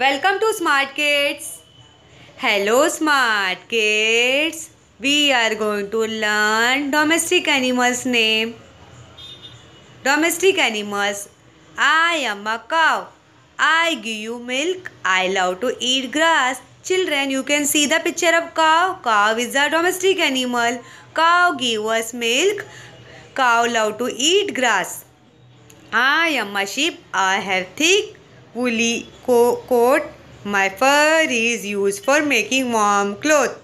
Welcome to smart kids hello smart kids we are going to learn domestic animals name domestic animals I am a cow I give you milk I love to eat grass children you can see the picture of cow cow is a domestic animal cow give us milk cow love to eat grass I am a sheep I have thick woolly co coat. My fur is used for making warm cloth.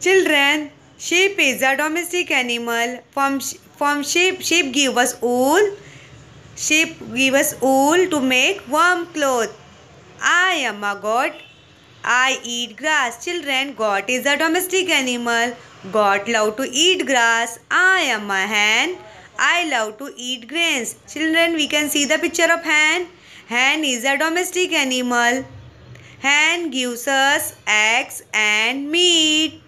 Children, sheep is a domestic animal. From, from sheep, sheep give us wool. Sheep give us wool to make warm cloth. I am a goat. I eat grass. Children, goat is a domestic animal. Goat love to eat grass. I am a hen. I love to eat grains. Children, we can see the picture of hen. Hen is a domestic animal. Hen gives us eggs and meat.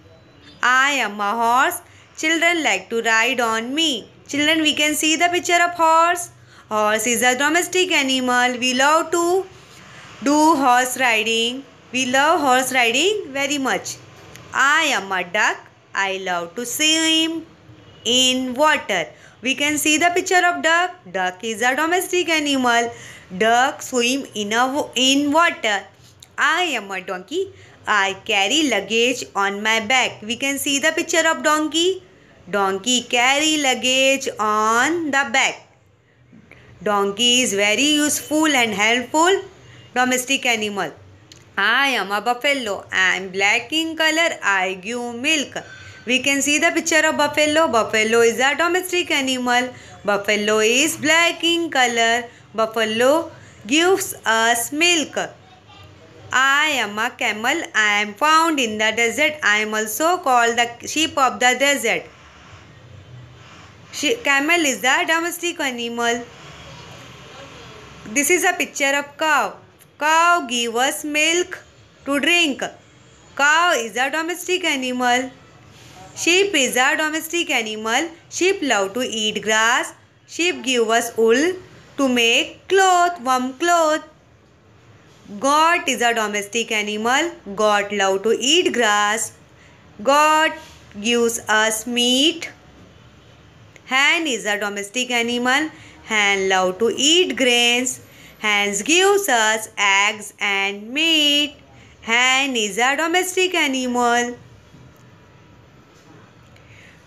I am a horse. Children like to ride on me. Children, we can see the picture of horse. Horse is a domestic animal. We love to do horse riding. We love horse riding very much. I am a duck. I love to swim in water. We can see the picture of duck. Duck is a domestic animal. duck swim in a in water i am a donkey i carry luggage on my back we can see the picture of donkey donkey carry luggage on the back donkey is very useful and helpful domestic animal i am a buffalo i am black in color i give milk We can see the picture of buffalo. Buffalo is a domestic animal. Buffalo is black in color. Buffalo gives us milk. I am a camel. I am found in the desert. I am also called the sheep of the desert. She, camel is the domestic animal. This is a picture of cow. Cow gives us milk to drink. Cow is a domestic animal. Sheep is a domestic animal. Sheep love to eat grass. Sheep give us wool to make cloth, warm cloth. Goat is a domestic animal. Goat love to eat grass. Goat gives us meat. Hen is a domestic animal. Hen love to eat grains. Hens gives us eggs and meat. Hen is a domestic animal.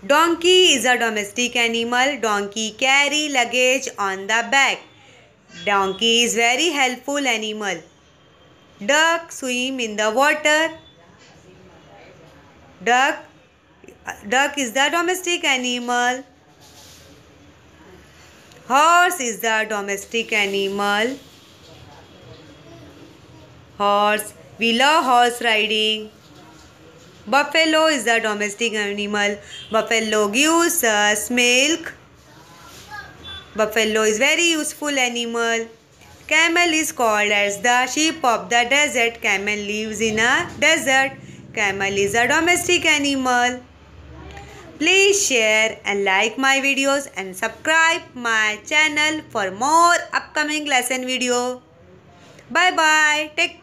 Donkey is a domestic animal. Donkey carry luggage on the back. Donkey is very helpful animal. Duck swim in the water. Duck duck is the domestic animal. Horse is the domestic animal. Horse. We love horse riding. Buffalo is a domestic animal. Buffalo gives us milk. Buffalo is very useful animal. Camel is called as the sheep of the desert. Camel lives in a desert. Camel is a domestic animal. Please share and like my videos and subscribe my channel for more upcoming lesson video. Bye bye. Take care.